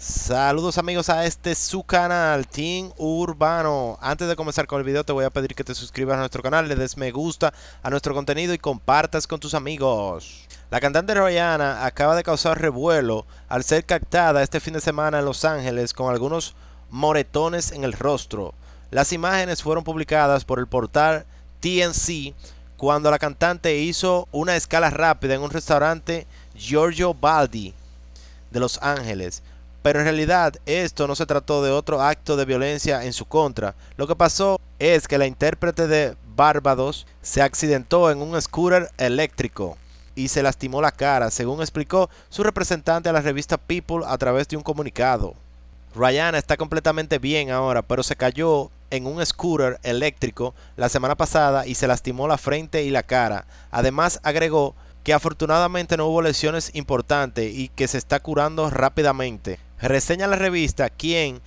Saludos amigos a este su canal, Team Urbano. Antes de comenzar con el video te voy a pedir que te suscribas a nuestro canal, le des me gusta a nuestro contenido y compartas con tus amigos. La cantante Rihanna acaba de causar revuelo al ser captada este fin de semana en Los Ángeles con algunos moretones en el rostro. Las imágenes fueron publicadas por el portal TNC cuando la cantante hizo una escala rápida en un restaurante Giorgio Baldi de Los Ángeles pero en realidad esto no se trató de otro acto de violencia en su contra. Lo que pasó es que la intérprete de Barbados se accidentó en un scooter eléctrico y se lastimó la cara, según explicó su representante a la revista People a través de un comunicado. Ryan está completamente bien ahora, pero se cayó en un scooter eléctrico la semana pasada y se lastimó la frente y la cara. Además agregó que afortunadamente no hubo lesiones importantes y que se está curando rápidamente reseña la revista quien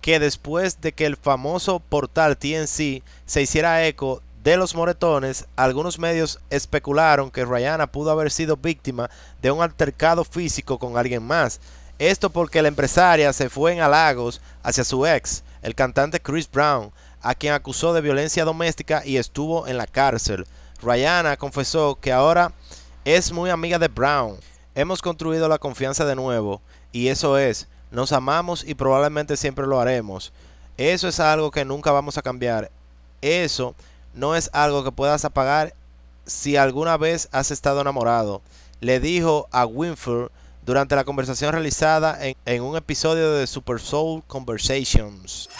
que después de que el famoso portal TNC se hiciera eco de los moretones, algunos medios especularon que Rihanna pudo haber sido víctima de un altercado físico con alguien más. Esto porque la empresaria se fue en halagos hacia su ex, el cantante Chris Brown, a quien acusó de violencia doméstica y estuvo en la cárcel. Rihanna confesó que ahora es muy amiga de Brown Hemos construido la confianza de nuevo y eso es, nos amamos y probablemente siempre lo haremos. Eso es algo que nunca vamos a cambiar. Eso no es algo que puedas apagar si alguna vez has estado enamorado, le dijo a Winfrey durante la conversación realizada en, en un episodio de Super Soul Conversations.